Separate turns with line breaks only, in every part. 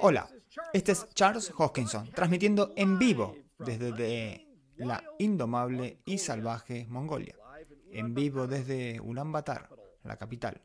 Hola, este es Charles Hoskinson, transmitiendo en vivo desde la indomable y salvaje Mongolia, en vivo desde Ulaanbaatar, la capital.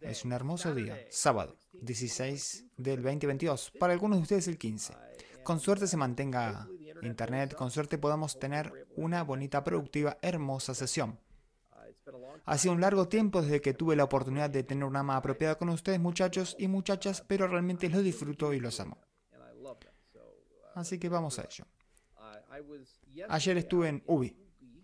Es un hermoso día, sábado 16 del 2022, para algunos de ustedes el 15. Con suerte se mantenga internet, con suerte podamos tener una bonita, productiva, hermosa sesión. Hace un largo tiempo desde que tuve la oportunidad de tener una ama apropiada con ustedes, muchachos y muchachas, pero realmente los disfruto y los amo. Así que vamos a ello. Ayer estuve en Ubi,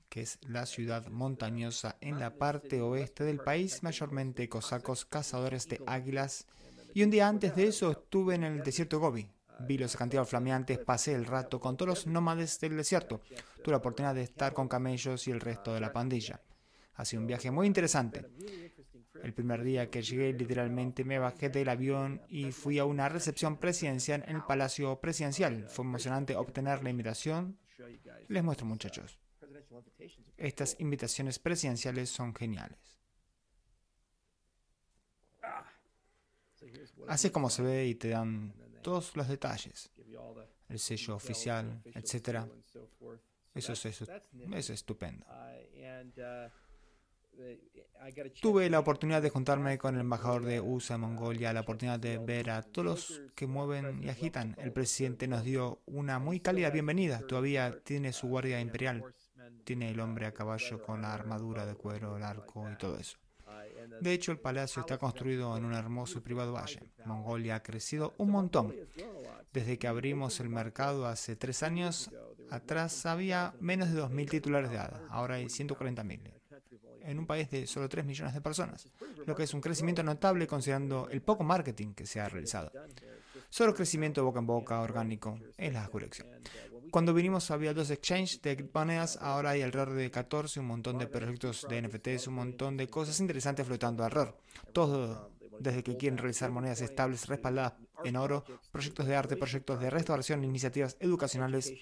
que es la ciudad montañosa en la parte oeste del país, mayormente cosacos cazadores de águilas. Y un día antes de eso estuve en el desierto Gobi. Vi los acantilados flameantes, pasé el rato con todos los nómades del desierto. Tuve la oportunidad de estar con camellos y el resto de la pandilla. Ha sido un viaje muy interesante. El primer día que llegué literalmente me bajé del avión y fui a una recepción presidencial en el Palacio Presidencial. Fue emocionante obtener la invitación. Les muestro muchachos. Estas invitaciones presidenciales son geniales. Así como se ve y te dan todos los detalles. El sello oficial, etc. Eso es, eso, eso es estupendo. Tuve la oportunidad de juntarme con el embajador de USA en Mongolia, la oportunidad de ver a todos los que mueven y agitan. El presidente nos dio una muy cálida bienvenida. Todavía tiene su guardia imperial, tiene el hombre a caballo con la armadura de cuero, el arco y todo eso. De hecho, el palacio está construido en un hermoso y privado valle. Mongolia ha crecido un montón. Desde que abrimos el mercado hace tres años atrás había menos de 2.000 titulares de hada Ahora hay 140.000 en un país de solo 3 millones de personas, lo que es un crecimiento notable considerando el poco marketing que se ha realizado. Solo crecimiento boca en boca, orgánico, en la corrección. Cuando vinimos había dos exchanges de monedas, ahora hay alrededor de 14, un montón de proyectos de NFTs, un montón de cosas interesantes flotando alrededor. Todo desde que quieren realizar monedas estables respaldadas en oro, proyectos de arte, proyectos de restauración, iniciativas educacionales,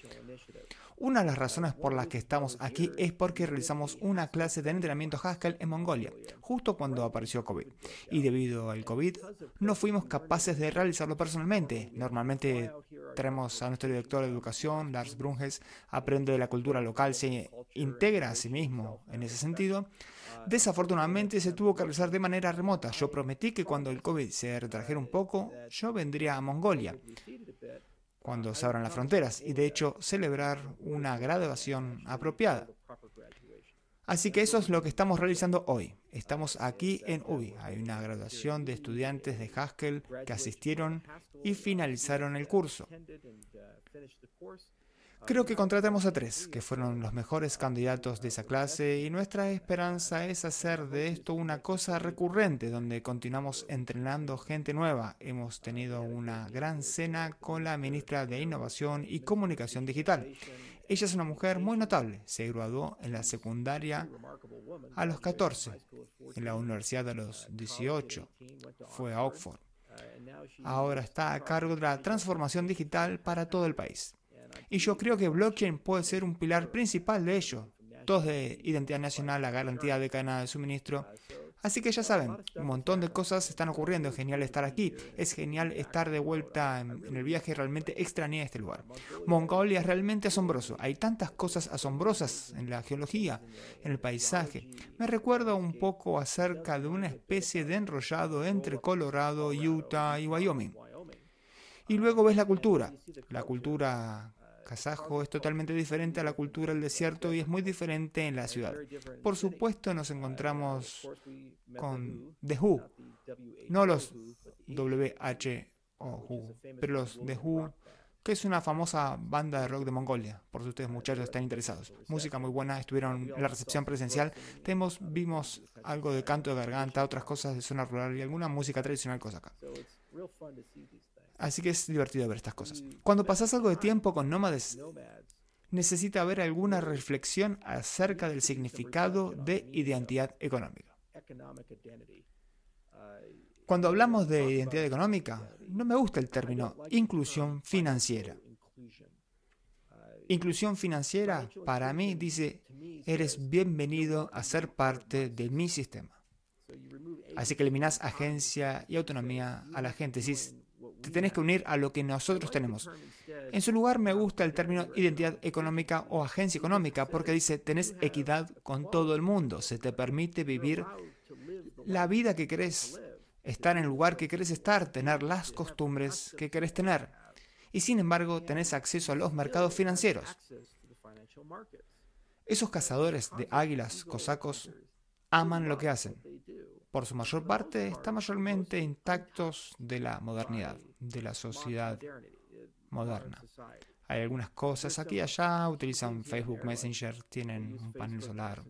una de las razones por las que estamos aquí es porque realizamos una clase de entrenamiento Haskell en Mongolia, justo cuando apareció COVID. Y debido al COVID, no fuimos capaces de realizarlo personalmente. Normalmente traemos a nuestro director de educación, Lars Brunges, aprende de la cultura local, se integra a sí mismo en ese sentido. Desafortunadamente se tuvo que realizar de manera remota. Yo prometí que cuando el COVID se retrajera un poco, yo vendría a Mongolia cuando se abran las fronteras y de hecho celebrar una graduación apropiada. Así que eso es lo que estamos realizando hoy. Estamos aquí en UBI. Hay una graduación de estudiantes de Haskell que asistieron y finalizaron el curso. Creo que contratamos a tres, que fueron los mejores candidatos de esa clase, y nuestra esperanza es hacer de esto una cosa recurrente, donde continuamos entrenando gente nueva. Hemos tenido una gran cena con la ministra de Innovación y Comunicación Digital. Ella es una mujer muy notable. Se graduó en la secundaria a los 14, en la universidad a los 18. Fue a Oxford. Ahora está a cargo de la transformación digital para todo el país. Y yo creo que blockchain puede ser un pilar principal de ello. Todos de identidad nacional, la garantía de cadena de suministro. Así que ya saben, un montón de cosas están ocurriendo. Es genial estar aquí. Es genial estar de vuelta en, el viaje. Realmente extrañé este lugar. Mongolia es realmente asombroso. Hay tantas cosas asombrosas en la geología, en el paisaje. Me recuerda un poco acerca de una especie de enrollado entre Colorado, Utah y Wyoming. Y luego ves la cultura. La cultura kazajo es totalmente diferente a la cultura del desierto y es muy diferente en la ciudad. Por supuesto nos encontramos con The Who, no los WH o Who, pero los The Who, que es una famosa banda de rock de Mongolia, por si ustedes muchachos están interesados. Música muy buena, estuvieron en la recepción presencial, Temos, vimos algo de canto de garganta, otras cosas de zona rural y alguna música tradicional cosa acá. Así que es divertido ver estas cosas. Mm. Cuando pasas algo de tiempo con nómades, necesita haber alguna reflexión acerca del significado de identidad económica. Cuando hablamos de identidad económica, no me gusta el término inclusión financiera. Inclusión financiera para mí dice, eres bienvenido a ser parte de mi sistema. Así que eliminas agencia y autonomía a la gente. Decís, te tenés que unir a lo que nosotros tenemos. En su lugar me gusta el término identidad económica o agencia económica porque dice tenés equidad con todo el mundo, se te permite vivir la vida que querés, estar en el lugar que querés estar, tener las costumbres que querés tener. Y sin embargo tenés acceso a los mercados financieros. Esos cazadores de águilas cosacos aman lo que hacen. Por su mayor parte, están mayormente intactos de la modernidad de la sociedad moderna. Hay algunas cosas aquí y allá, utilizan Facebook Messenger, tienen un panel solar,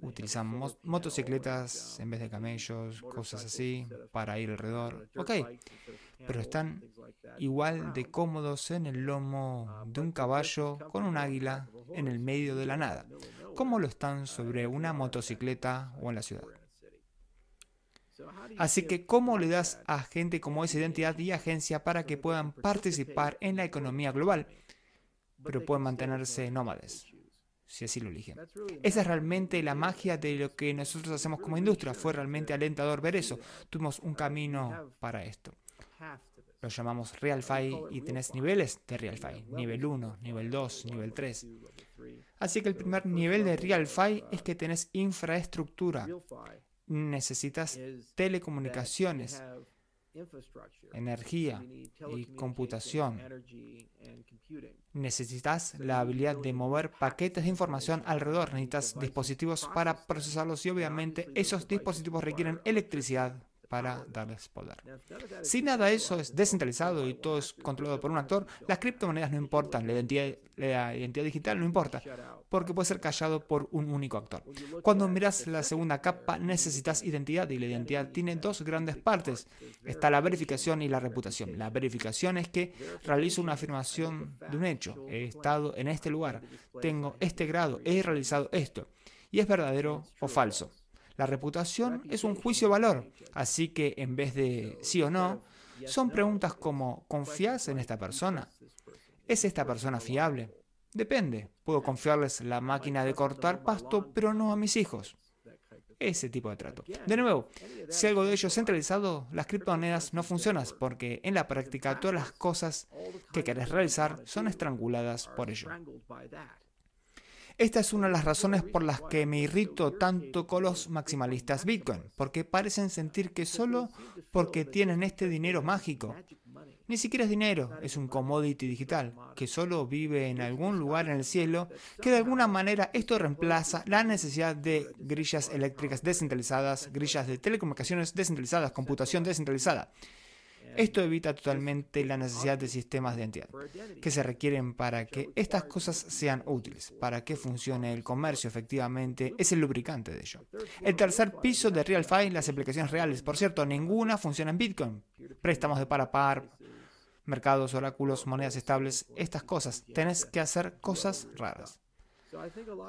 utilizan motocicletas en vez de camellos, cosas así, para ir alrededor. Ok, pero están igual de cómodos en el lomo uh, de un caballo con un águila en el medio de la nada, como lo están uh, sobre una motocicleta o en la ciudad. Así que, ¿cómo le das a gente como esa identidad y agencia para que puedan participar en la economía global, pero pueden mantenerse nómades? si así lo eligen. Esa es realmente la magia de lo que nosotros hacemos como industria. Fue realmente alentador ver eso. Tuvimos un camino para esto. Lo llamamos RealFi y tenés niveles de RealFi. Nivel 1, nivel 2, nivel 3. Así que el primer nivel de RealFi es que tenés infraestructura necesitas telecomunicaciones,
energía y computación.
Necesitas la habilidad de mover paquetes de información alrededor, necesitas dispositivos para procesarlos y obviamente esos dispositivos requieren electricidad para darles poder. Si nada de eso es descentralizado y todo es controlado por un actor, las criptomonedas no importan, la identidad, digital no importa, porque puede ser callado por un único actor. Cuando miras la segunda capa, necesitas identidad y la identidad tiene dos grandes partes. Está la verificación y la reputación. La verificación es que realizo una afirmación de un hecho. He estado en este lugar, tengo este grado, he realizado esto. Y es verdadero o falso. La reputación es un juicio valor, así que en vez de sí o no, son preguntas como ¿confías en esta persona? ¿Es esta persona fiable? Depende, puedo confiarles la máquina de cortar pasto, pero no a mis hijos. Ese tipo de trato. De nuevo, si algo de ello es centralizado, las criptomonedas no funcionan porque en la práctica todas las cosas que querés realizar son estranguladas por ello. Esta es una de las razones por las que me irrito tanto con los maximalistas Bitcoin, porque parecen sentir que solo porque tienen este dinero mágico, ni siquiera es dinero, es un commodity digital, que solo vive en algún lugar en el cielo, que de alguna manera esto reemplaza la necesidad de grillas eléctricas descentralizadas, grillas de telecomunicaciones descentralizadas, computación descentralizada. Esto evita totalmente la necesidad de sistemas de identidad que se requieren para que estas cosas sean útiles, para que funcione el comercio efectivamente, es el lubricante de ello. El tercer piso de RealFi, las aplicaciones reales. Por cierto, ninguna funciona en Bitcoin. Préstamos de par a par, mercados, oráculos, monedas estables, estas cosas. Tenés que hacer cosas raras.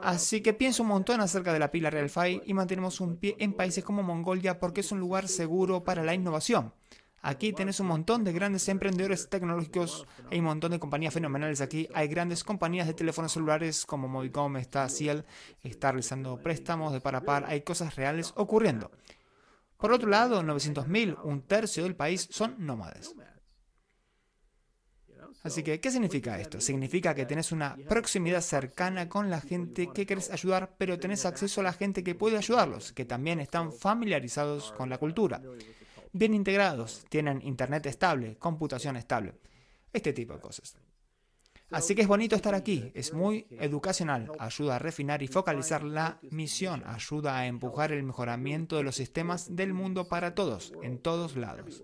Así que pienso un montón acerca de la pila RealFi y mantenemos un pie en países como Mongolia porque es un lugar seguro para la innovación. Aquí tenés un montón de grandes emprendedores tecnológicos, hay un montón de compañías fenomenales aquí, hay grandes compañías de teléfonos celulares como Movicom, está Ciel, está realizando préstamos de par a par, hay cosas reales ocurriendo. Por otro lado, 900.000, un tercio del país, son nómades. Así que, ¿qué significa esto? Significa que tenés una proximidad cercana con la gente que querés ayudar, pero tenés acceso a la gente que puede ayudarlos, que también están familiarizados con la cultura bien integrados, tienen internet estable, computación estable, este tipo de cosas. Así que es bonito estar aquí, es muy educacional, ayuda a refinar y focalizar la misión, ayuda a empujar el mejoramiento de los sistemas del mundo para todos, en todos lados.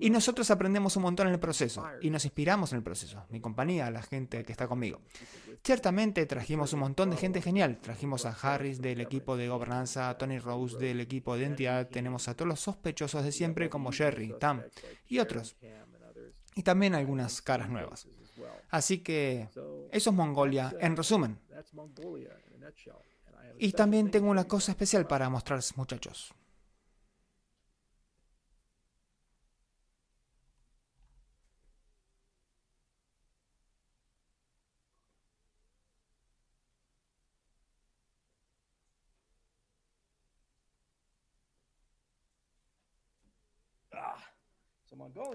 Y nosotros aprendemos un montón en el proceso y nos inspiramos en el proceso, mi compañía, la gente que está conmigo. Ciertamente trajimos un montón de gente genial, trajimos a Harris del equipo de gobernanza, a Tony Rose del equipo de entidad, tenemos a todos los sospechosos de siempre como Jerry, Tam y otros. Y también algunas caras nuevas. Así que eso es Mongolia en resumen. Y también tengo una cosa especial para mostrarles, muchachos.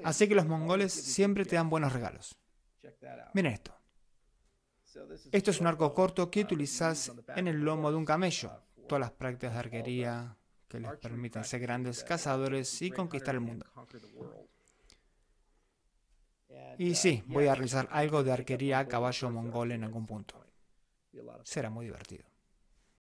Así que los mongoles siempre te dan buenos regalos. Miren esto. Esto es un arco corto que utilizas en el lomo de un camello. Todas las prácticas de arquería que les permiten ser grandes cazadores y conquistar el mundo. Y sí, voy a realizar algo de arquería a caballo mongol en algún punto. Será muy divertido.